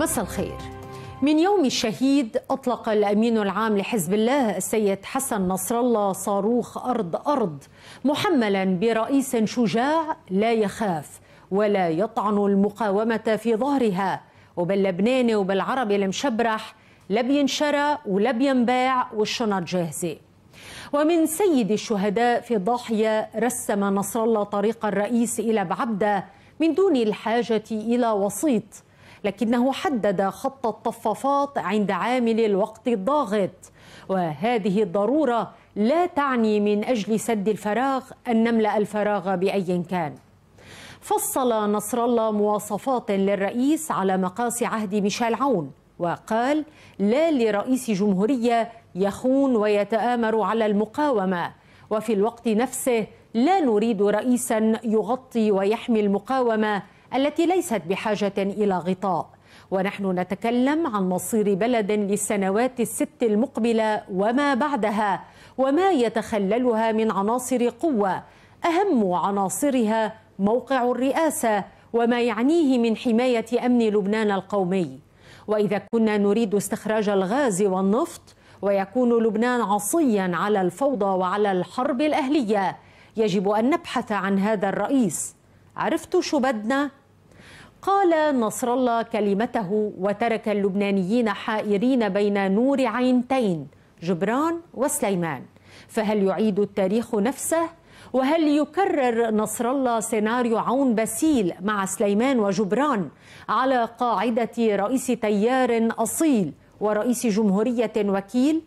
مساء الخير من يوم الشهيد أطلق الأمين العام لحزب الله السيد حسن نصر الله صاروخ أرض أرض محملا برئيس شجاع لا يخاف ولا يطعن المقاومة في ظهرها وباللبناني وبالعربي المشبرح لا بينشرى ولا بينباع والشنط جاهزه ومن سيد الشهداء في الضاحية رسم نصر الله طريق الرئيس إلى بعبدة من دون الحاجة إلى وسيط لكنه حدد خط الطفافات عند عامل الوقت الضاغط وهذه الضروره لا تعني من اجل سد الفراغ ان نملا الفراغ باي كان فصل نصر الله مواصفات للرئيس على مقاس عهد ميشيل عون وقال لا لرئيس جمهوريه يخون ويتامر على المقاومه وفي الوقت نفسه لا نريد رئيسا يغطي ويحمي المقاومه التي ليست بحاجة إلى غطاء ونحن نتكلم عن مصير بلد للسنوات الست المقبلة وما بعدها وما يتخللها من عناصر قوة أهم عناصرها موقع الرئاسة وما يعنيه من حماية أمن لبنان القومي وإذا كنا نريد استخراج الغاز والنفط ويكون لبنان عصيا على الفوضى وعلى الحرب الأهلية يجب أن نبحث عن هذا الرئيس عرفتوا شو بدنا قال نصر الله كلمته وترك اللبنانيين حائرين بين نور عينتين جبران وسليمان فهل يعيد التاريخ نفسه وهل يكرر نصر الله سيناريو عون بسيل مع سليمان وجبران على قاعده رئيس تيار اصيل ورئيس جمهوريه وكيل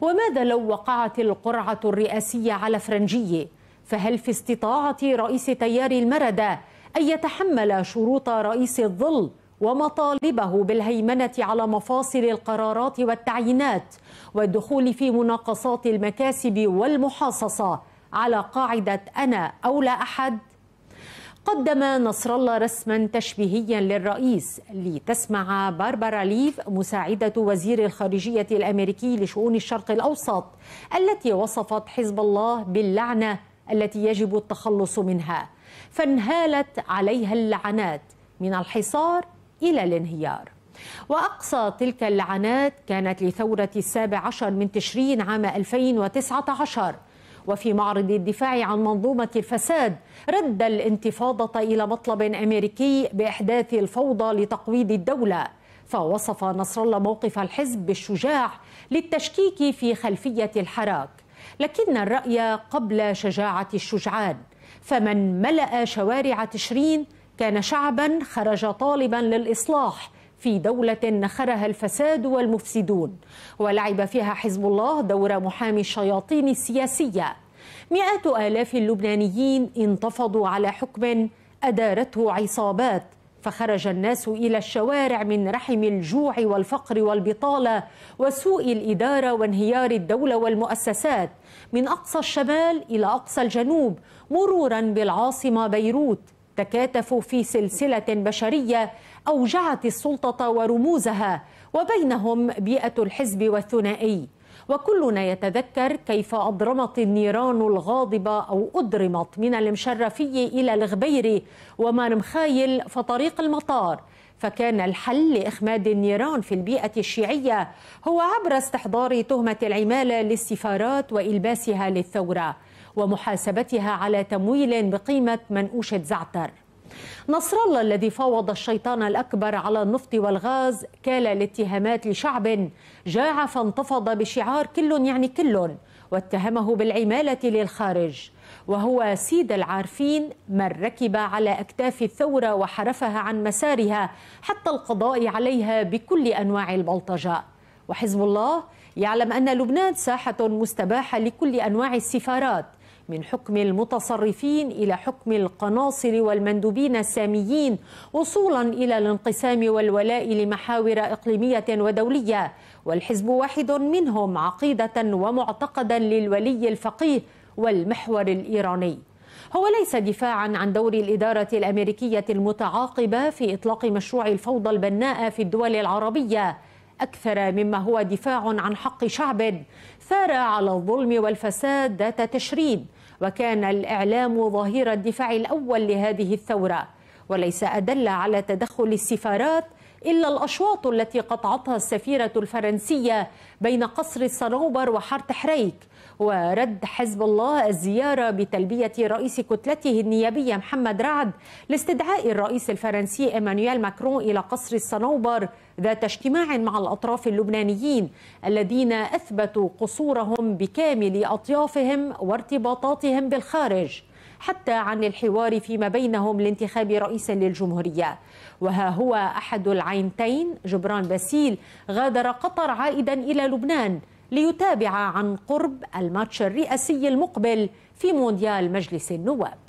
وماذا لو وقعت القرعه الرئاسيه على فرنجيه فهل في استطاعة رئيس تيار المردة أن يتحمل شروط رئيس الظل ومطالبه بالهيمنة على مفاصل القرارات والتعيينات والدخول في مناقصات المكاسب والمحاصصة على قاعدة أنا أو لا أحد؟ قدم نصر الله رسما تشبيهيا للرئيس لتسمع باربرا ليف مساعدة وزير الخارجية الأمريكي لشؤون الشرق الأوسط التي وصفت حزب الله باللعنة التي يجب التخلص منها فانهالت عليها اللعنات من الحصار إلى الانهيار وأقصى تلك اللعنات كانت لثورة السابع عشر من تشرين عام 2019 وفي معرض الدفاع عن منظومة الفساد رد الانتفاضة إلى مطلب أمريكي بإحداث الفوضى لتقويض الدولة فوصف نصر الله موقف الحزب بالشجاع للتشكيك في خلفية الحراك لكن الرأي قبل شجاعة الشجعان فمن ملأ شوارع تشرين كان شعبا خرج طالبا للإصلاح في دولة نخرها الفساد والمفسدون ولعب فيها حزب الله دور محامي الشياطين السياسية مئات آلاف اللبنانيين انتفضوا على حكم أدارته عصابات فخرج الناس الى الشوارع من رحم الجوع والفقر والبطاله وسوء الاداره وانهيار الدوله والمؤسسات من اقصى الشمال الى اقصى الجنوب مرورا بالعاصمه بيروت تكاتفوا في سلسله بشريه اوجعت السلطه ورموزها وبينهم بيئه الحزب والثنائي وكلنا يتذكر كيف أضرمت النيران الغاضبة أو أضرمت من المشرفي إلى الغبيري ومرمخايل فطريق المطار فكان الحل لإخماد النيران في البيئة الشيعية هو عبر استحضار تهمة العمالة للسفارات وإلباسها للثورة ومحاسبتها على تمويل بقيمة منقوشة زعتر نصر الله الذي فوض الشيطان الأكبر على النفط والغاز كال الاتهامات لشعب جاع فانتفض بشعار كل يعني كل واتهمه بالعمالة للخارج وهو سيد العارفين من ركب على أكتاف الثورة وحرفها عن مسارها حتى القضاء عليها بكل أنواع البلطجة وحزب الله يعلم أن لبنان ساحة مستباحة لكل أنواع السفارات من حكم المتصرفين إلى حكم القناصل والمندوبين الساميين وصولا إلى الانقسام والولاء لمحاور إقليمية ودولية والحزب واحد منهم عقيدة ومعتقدا للولي الفقيه والمحور الإيراني هو ليس دفاعا عن دور الإدارة الأمريكية المتعاقبة في إطلاق مشروع الفوضى البناءة في الدول العربية أكثر مما هو دفاع عن حق شعب ثار على الظلم والفساد ذات تشريد وكان الإعلام ظهير الدفاع الأول لهذه الثورة وليس أدل على تدخل السفارات إلا الأشواط التي قطعتها السفيرة الفرنسية بين قصر الصنوبر وحرت حريك ورد حزب الله الزيارة بتلبية رئيس كتلته النيابية محمد رعد لاستدعاء الرئيس الفرنسي إيمانويل ماكرون إلى قصر الصنوبر ذات اجتماع مع الأطراف اللبنانيين الذين أثبتوا قصورهم بكامل أطيافهم وارتباطاتهم بالخارج حتى عن الحوار فيما بينهم لانتخاب رئيس للجمهورية وها هو أحد العينتين جبران باسيل غادر قطر عائدا إلى لبنان ليتابع عن قرب الماتش الرئاسي المقبل في مونديال مجلس النواب